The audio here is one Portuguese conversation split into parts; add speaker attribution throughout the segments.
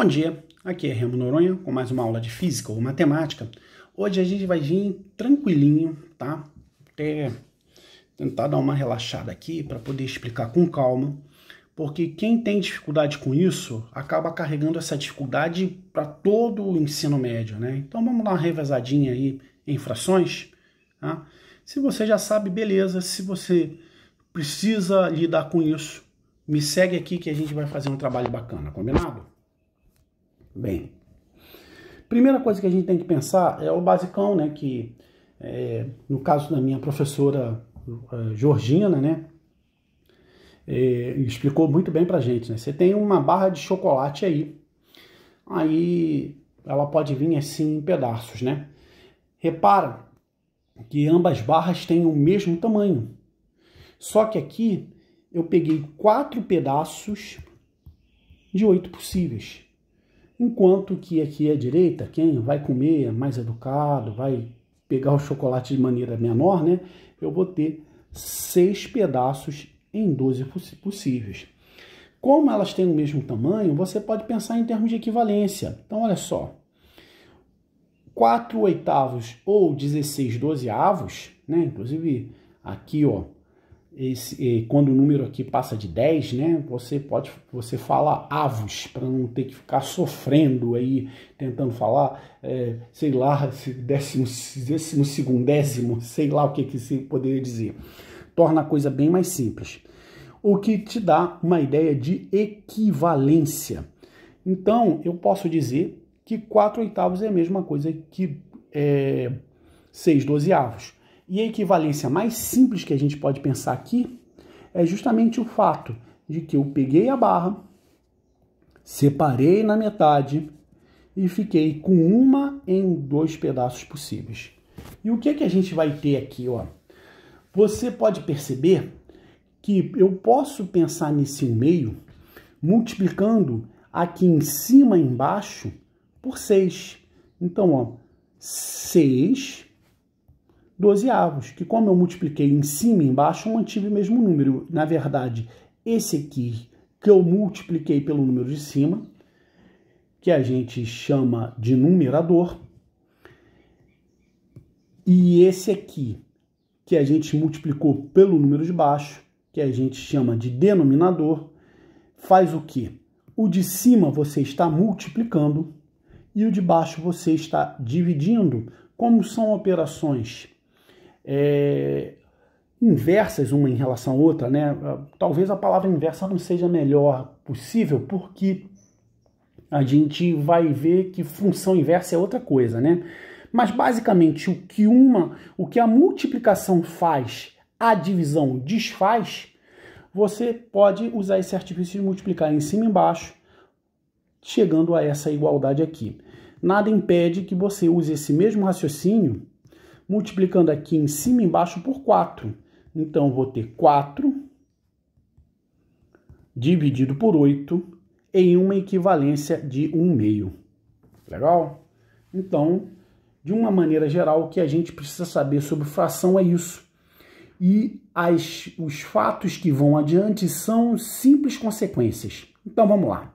Speaker 1: Bom dia, aqui é Remo Noronha com mais uma aula de física ou matemática. Hoje a gente vai vir tranquilinho, tá? Até tentar dar uma relaxada aqui para poder explicar com calma, porque quem tem dificuldade com isso acaba carregando essa dificuldade para todo o ensino médio, né? Então vamos dar uma revezadinha aí em frações, tá? Se você já sabe, beleza. Se você precisa lidar com isso, me segue aqui que a gente vai fazer um trabalho bacana, combinado? bem. Primeira coisa que a gente tem que pensar é o basicão, né? Que é, no caso da minha professora eh, Georgina, né? É, explicou muito bem pra gente, né? Você tem uma barra de chocolate aí. Aí ela pode vir assim em pedaços, né? Repara que ambas barras têm o mesmo tamanho. Só que aqui eu peguei quatro pedaços de oito possíveis. Enquanto que aqui à direita, quem vai comer é mais educado, vai pegar o chocolate de maneira menor, né? Eu vou ter seis pedaços em 12 possíveis. Como elas têm o mesmo tamanho, você pode pensar em termos de equivalência. Então, olha só. 4 oitavos ou 16 dozeavos, né? Inclusive, aqui, ó, esse, quando o número aqui passa de 10, né, você pode você fala avos para não ter que ficar sofrendo aí tentando falar, é, sei lá, décimo, décimo segundo, décimo, sei lá o que que se poderia dizer. Torna a coisa bem mais simples. O que te dá uma ideia de equivalência. Então, eu posso dizer que 4 oitavos é a mesma coisa que é, dozeavos. E a equivalência mais simples que a gente pode pensar aqui é justamente o fato de que eu peguei a barra, separei na metade e fiquei com uma em dois pedaços possíveis. E o que, é que a gente vai ter aqui? Ó? Você pode perceber que eu posso pensar nesse meio multiplicando aqui em cima e embaixo por 6. Então, ó, 6 12 avos, que como eu multipliquei em cima e embaixo, eu mantive o mesmo número. Na verdade, esse aqui que eu multipliquei pelo número de cima, que a gente chama de numerador, e esse aqui que a gente multiplicou pelo número de baixo, que a gente chama de denominador, faz o quê? O de cima você está multiplicando e o de baixo você está dividindo. Como são operações é, inversas uma em relação à outra, né? Talvez a palavra inversa não seja a melhor possível, porque a gente vai ver que função inversa é outra coisa, né? Mas basicamente o que uma, o que a multiplicação faz, a divisão desfaz, você pode usar esse artifício de multiplicar em cima e embaixo, chegando a essa igualdade aqui. Nada impede que você use esse mesmo raciocínio multiplicando aqui em cima e embaixo por 4. Então, vou ter 4 dividido por 8 em uma equivalência de 1 meio. Legal? Então, de uma maneira geral, o que a gente precisa saber sobre fração é isso. E as, os fatos que vão adiante são simples consequências. Então vamos lá.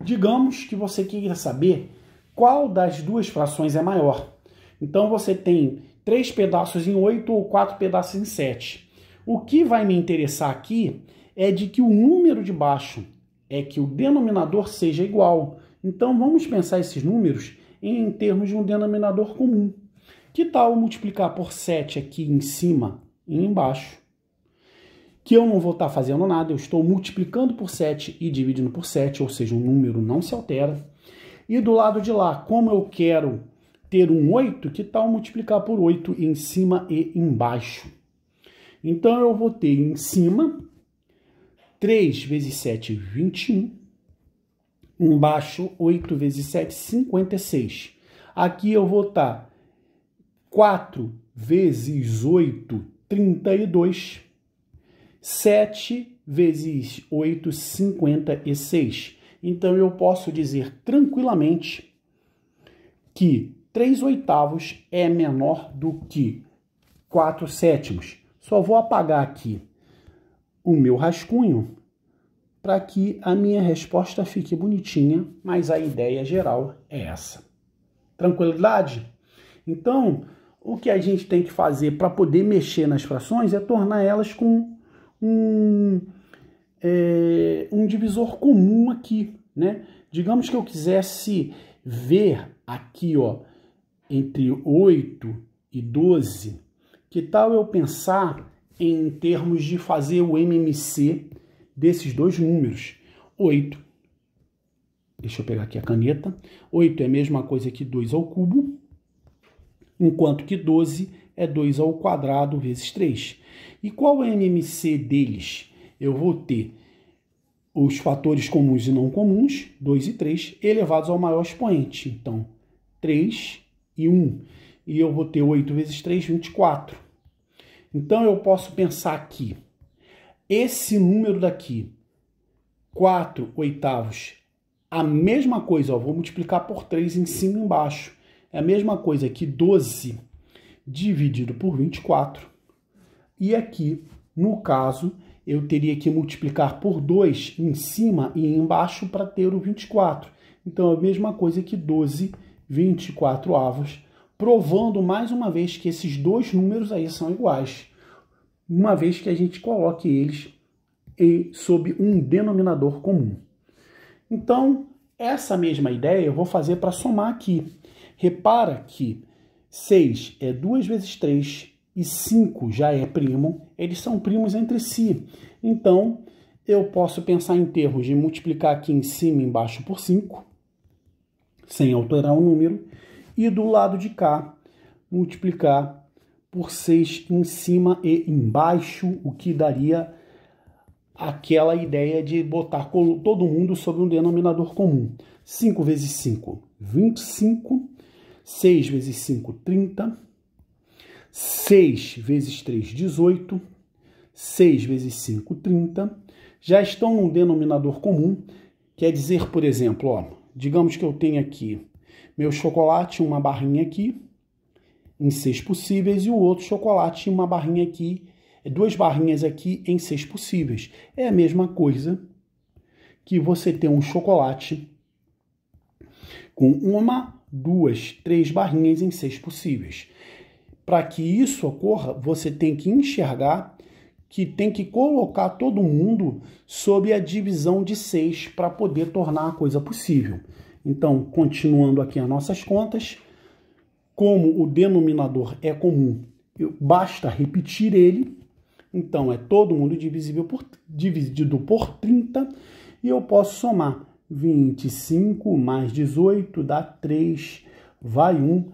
Speaker 1: Digamos que você queira saber qual das duas frações é maior. Então você tem três pedaços em 8 ou quatro pedaços em 7. O que vai me interessar aqui é de que o número de baixo é que o denominador seja igual. Então vamos pensar esses números em termos de um denominador comum. Que tal multiplicar por 7 aqui em cima e embaixo? Que eu não vou estar fazendo nada, eu estou multiplicando por 7 e dividindo por 7, ou seja, o número não se altera. E do lado de lá, como eu quero ter um 8, que tal multiplicar por 8 em cima e embaixo? Então eu vou ter em cima 3 vezes 7, 21. Embaixo, 8 vezes 7, 56. Aqui eu vou estar 4 vezes 8, 32. 7 vezes 8, 56. Então eu posso dizer tranquilamente que 3 oitavos é menor do que 4 sétimos. Só vou apagar aqui o meu rascunho para que a minha resposta fique bonitinha, mas a ideia geral é essa. Tranquilidade? Então, o que a gente tem que fazer para poder mexer nas frações é tornar elas com um, é, um divisor comum aqui, né? Digamos que eu quisesse ver aqui, ó, entre 8 e 12, que tal eu pensar em termos de fazer o MMC desses dois números? 8. Deixa eu pegar aqui a caneta. 8 é a mesma coisa que 2 ao cubo, enquanto que 12 é 2 ao quadrado vezes 3. E qual é o MMC deles? Eu vou ter os fatores comuns e não comuns, 2 e 3, elevados ao maior expoente. Então, 3 e 1. E eu vou ter 8 vezes 3, 24. Então eu posso pensar aqui. Esse número daqui, 4 oitavos, a mesma coisa, ó, vou multiplicar por 3 em cima e embaixo. É a mesma coisa que 12 dividido por 24. E aqui, no caso, eu teria que multiplicar por 2 em cima e embaixo para ter o 24. Então, é a mesma coisa que 12 24 avos, provando mais uma vez que esses dois números aí são iguais, uma vez que a gente coloque eles em, sob um denominador comum. Então, essa mesma ideia eu vou fazer para somar aqui. Repara que 6 é 2 vezes 3 e 5 já é primo, eles são primos entre si. Então, eu posso pensar em termos de multiplicar aqui em cima e embaixo por 5, sem alterar o número, e do lado de cá multiplicar por 6 em cima e embaixo, o que daria aquela ideia de botar todo mundo sobre um denominador comum. 5 vezes 5, 25. 6 vezes 5, 30. 6 vezes 3, 18. 6 vezes 5, 30. Já estão num denominador comum, quer dizer, por exemplo, ó, digamos que eu tenho aqui meu chocolate, uma barrinha aqui, em seis possíveis, e o outro chocolate, uma barrinha aqui, é duas barrinhas aqui em seis possíveis. É a mesma coisa que você ter um chocolate com uma, duas, três barrinhas em seis possíveis. Para que isso ocorra, você tem que enxergar que tem que colocar todo mundo sob a divisão de 6 para poder tornar a coisa possível. Então, continuando aqui as nossas contas, como o denominador é comum, basta repetir ele. Então, é todo mundo divisível por, dividido por 30 e eu posso somar 25 mais 18 dá 3, vai 1,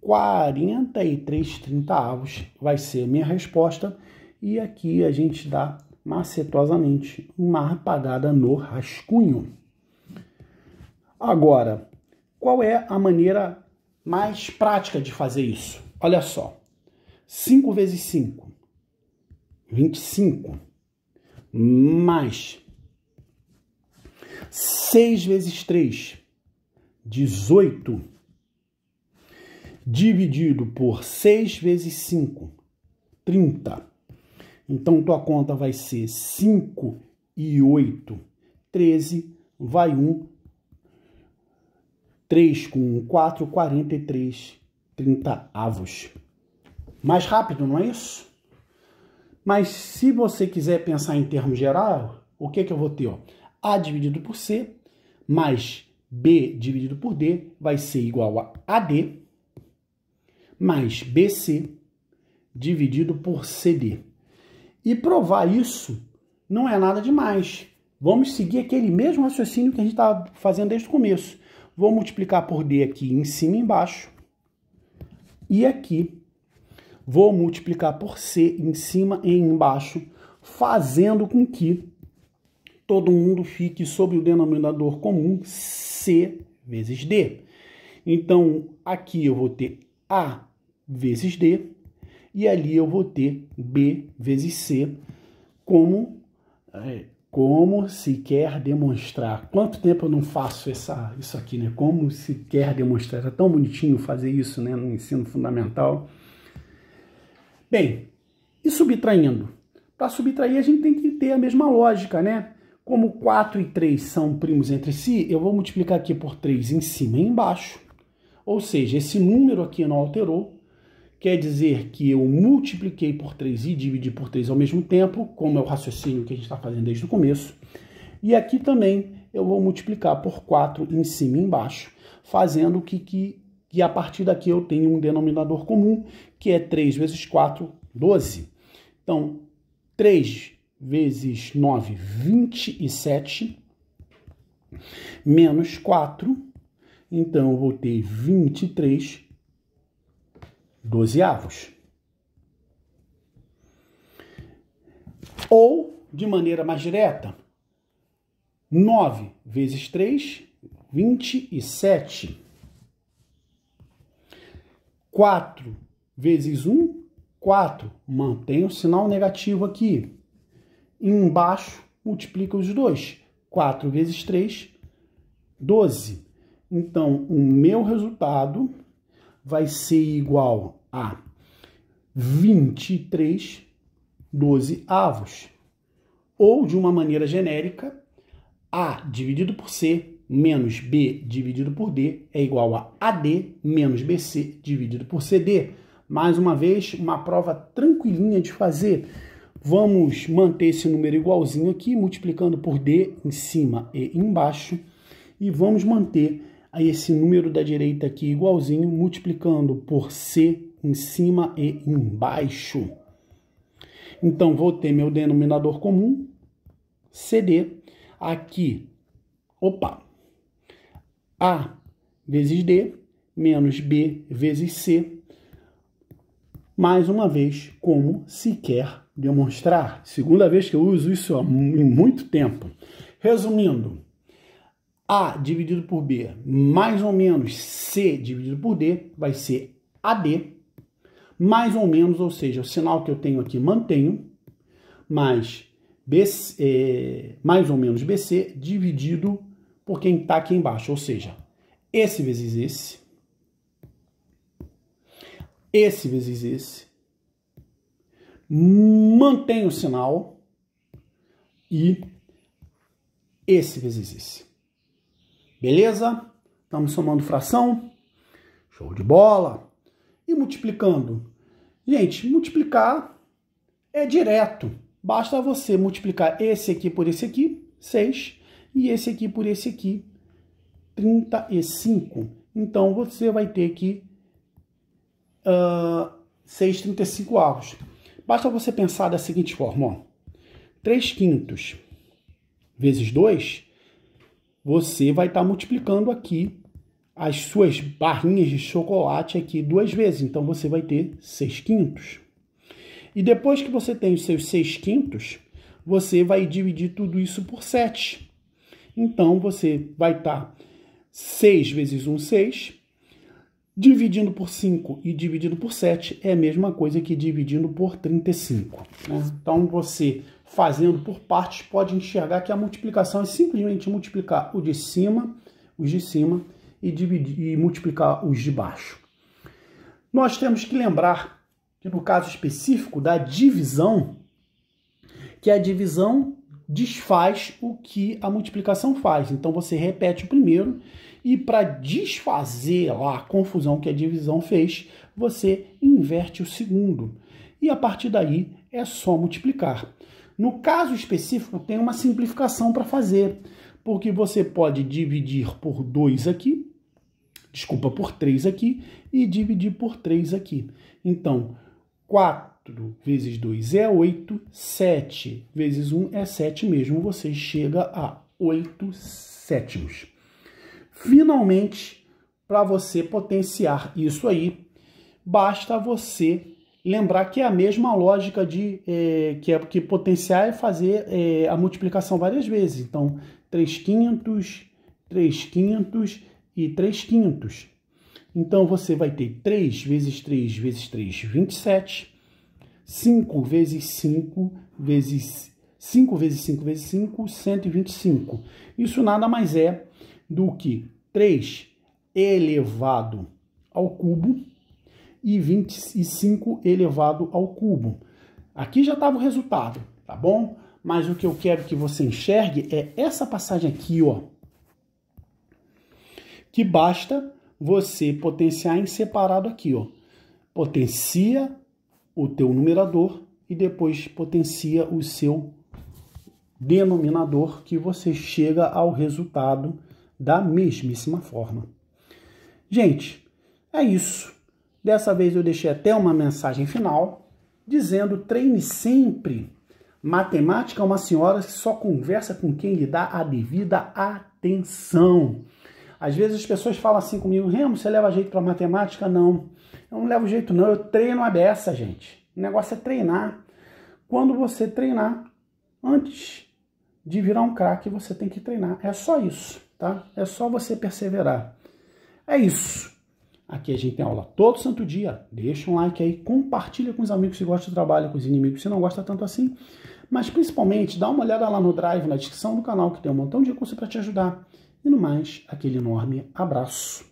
Speaker 1: 43 30 avos vai ser a minha resposta. E aqui a gente dá macetosamente uma apagada no rascunho. Agora, qual é a maneira mais prática de fazer isso? Olha só. 5 vezes 5, 25. Mais 6 vezes 3, 18. Dividido por 6 vezes 5, 30. Então tua conta vai ser 5 e 8, 13, vai 1, 3 com 1, 4, 43, 30 avos. Mais rápido, não é isso? Mas se você quiser pensar em termos geral, o que, é que eu vou ter? Ó? A dividido por C mais B dividido por D vai ser igual a AD mais BC dividido por CD. E provar isso não é nada demais. Vamos seguir aquele mesmo raciocínio que a gente estava fazendo desde o começo. Vou multiplicar por D aqui em cima e embaixo. E aqui vou multiplicar por C em cima e embaixo, fazendo com que todo mundo fique sobre o denominador comum C vezes D. Então, aqui eu vou ter A vezes D e ali eu vou ter B vezes C como, é, como se quer demonstrar. Quanto tempo eu não faço essa, isso aqui, né? Como se quer demonstrar. É tão bonitinho fazer isso né, no ensino fundamental. Bem, e subtraindo? Para subtrair, a gente tem que ter a mesma lógica, né? Como 4 e 3 são primos entre si, eu vou multiplicar aqui por 3 em cima e embaixo. Ou seja, esse número aqui não alterou, quer dizer que eu multipliquei por 3 e dividi por 3 ao mesmo tempo, como é o raciocínio que a gente está fazendo desde o começo. E aqui também eu vou multiplicar por 4 em cima e embaixo, fazendo que, que, que a partir daqui eu tenha um denominador comum, que é 3 vezes 4, 12. Então, 3 vezes 9, 27, menos 4, então eu vou ter 23 dozeavos. Ou, de maneira mais direta, 9 vezes 3, 27. 4 vezes 1, 4. Mantém o sinal negativo aqui. embaixo, multiplica os dois. 4 vezes 3, 12. Então, o meu resultado vai ser igual a 23 12 avos. Ou, de uma maneira genérica, A dividido por C menos B dividido por D é igual a AD menos BC dividido por CD. Mais uma vez, uma prova tranquilinha de fazer. Vamos manter esse número igualzinho aqui, multiplicando por D em cima e embaixo. E vamos manter esse número da direita aqui igualzinho, multiplicando por C em cima e embaixo. Então, vou ter meu denominador comum, CD, aqui, opa, A vezes D, menos B vezes C, mais uma vez, como se quer demonstrar. Segunda vez que eu uso isso há muito tempo. Resumindo, A dividido por B mais ou menos C dividido por D vai ser AD mais ou menos, ou seja, o sinal que eu tenho aqui mantenho, mais, BC, é, mais ou menos BC dividido por quem está aqui embaixo, ou seja, esse vezes esse, esse vezes esse, mantenho o sinal e esse vezes esse. Beleza? Estamos somando fração. Show de bola! E multiplicando? Gente, multiplicar é direto. Basta você multiplicar esse aqui por esse aqui, 6, e esse aqui por esse aqui, 35. Então, você vai ter aqui uh, 6 35 avos. Basta você pensar da seguinte forma, ó. 3 quintos vezes 2, você vai estar tá multiplicando aqui as suas barrinhas de chocolate aqui duas vezes. Então você vai ter seis quintos. E depois que você tem os seus seis quintos, você vai dividir tudo isso por sete Então você vai estar tá vezes um seis Dividindo por 5 e dividindo por 7 é a mesma coisa que dividindo por 35. Né? Então você fazendo por partes pode enxergar que a multiplicação é simplesmente multiplicar o de cima, os de cima e, dividir, e multiplicar os de baixo. Nós temos que lembrar que, no caso específico da divisão, que a divisão desfaz o que a multiplicação faz. Então você repete o primeiro e para desfazer lá a confusão que a divisão fez, você inverte o segundo. E a partir daí é só multiplicar. No caso específico, tem uma simplificação para fazer, porque você pode dividir por 2 aqui Desculpa, por 3 aqui e dividir por 3 aqui. Então, 4 vezes 2 é 8, 7 vezes 1 é 7 mesmo. Você chega a 8 sétimos. Finalmente, para você potenciar isso aí, basta você lembrar que é a mesma lógica de é, que é porque potenciar é fazer é, a multiplicação várias vezes. Então, 3 quintos, 3 quintos e 3 quintos. Então você vai ter 3 vezes 3 vezes 3, 27. 5 vezes 5 vezes 5 vezes 5 vezes 5, 125. Isso nada mais é do que 3 elevado ao cubo e 25 elevado ao cubo. Aqui já estava o resultado, tá bom? Mas o que eu quero que você enxergue é essa passagem aqui, ó que basta você potenciar em separado aqui, ó. Potencia o teu numerador e depois potencia o seu denominador que você chega ao resultado da mesmíssima forma. Gente, é isso. Dessa vez eu deixei até uma mensagem final dizendo: treine sempre. Matemática é uma senhora que só conversa com quem lhe dá a devida atenção. Às vezes as pessoas falam assim comigo, Remo, você leva jeito para matemática? Não, eu não levo jeito não, eu treino a beça, gente. O negócio é treinar. Quando você treinar, antes de virar um craque, você tem que treinar. É só isso, tá? É só você perseverar. É isso. Aqui a gente tem aula todo santo dia. Deixa um like aí, compartilha com os amigos se gosta do trabalho, com os inimigos se não gosta tanto assim. Mas principalmente, dá uma olhada lá no Drive, na descrição do canal, que tem um montão de recurso para te ajudar. E no mais, aquele enorme abraço.